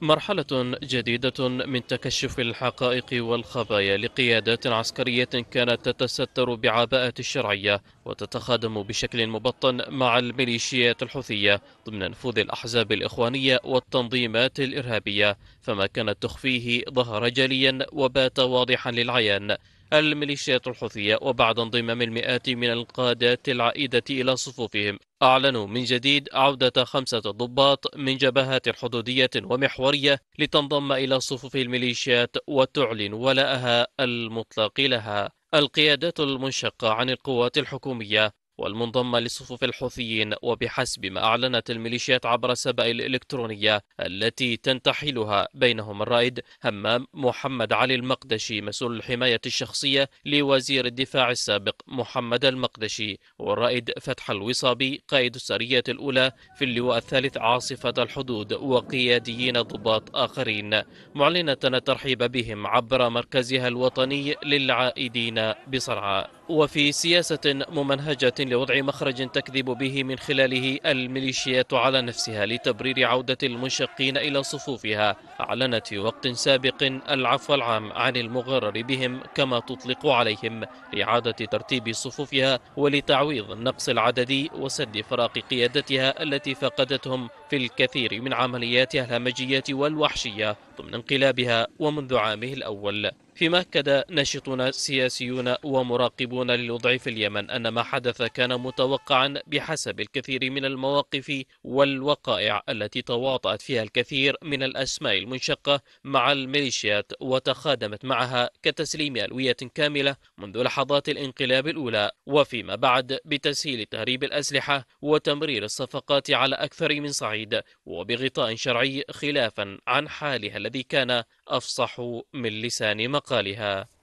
مرحلة جديدة من تكشف الحقائق والخبايا لقيادات عسكرية كانت تتستر بعباءة الشرعية وتتخادم بشكل مبطن مع الميليشيات الحوثية ضمن نفوذ الأحزاب الإخوانية والتنظيمات الإرهابية فما كانت تخفيه ظهر جليا وبات واضحا للعيان الميليشيات الحوثية وبعد انضمام المئات من القادات العائدة إلى صفوفهم أعلنوا من جديد عودة خمسة ضباط من جبهات حدودية ومحورية لتنضم إلى صفوف الميليشيات وتعلن ولاءها المطلق لها القيادات المنشقة عن القوات الحكومية والمنضمة لصفوف الحوثيين وبحسب ما أعلنت الميليشيات عبر سبأ الإلكترونية التي تنتحلها بينهم الرائد همام محمد علي المقدشي مسؤول الحماية الشخصية لوزير الدفاع السابق محمد المقدشي والرائد فتح الوصابي قائد السرية الأولى في اللواء الثالث عاصفة الحدود وقياديين ضباط آخرين معلنة الترحيب بهم عبر مركزها الوطني للعائدين بصنعاء وفي سياسة ممنهجة لوضع مخرج تكذب به من خلاله الميليشيات على نفسها لتبرير عودة المنشقين إلى صفوفها أعلنت في وقت سابق العفو العام عن المغرر بهم كما تطلق عليهم لإعادة ترتيب صفوفها ولتعويض النقص العددي وسد فراق قيادتها التي فقدتهم في الكثير من عملياتها الهمجية والوحشية ضمن انقلابها ومنذ عامه الأول فيما أكد ناشطون سياسيون ومراقبون للوضع في اليمن أن ما حدث كان متوقعا بحسب الكثير من المواقف والوقائع التي تواطأت فيها الكثير من الأسماء المنشقة مع الميليشيات وتخادمت معها كتسليم ألوية كاملة منذ لحظات الانقلاب الأولى وفيما بعد بتسهيل تهريب الأسلحة وتمرير الصفقات على أكثر من صعيد وبغطاء شرعي خلافا عن حالها الذي كان أفصح من لسان مقالها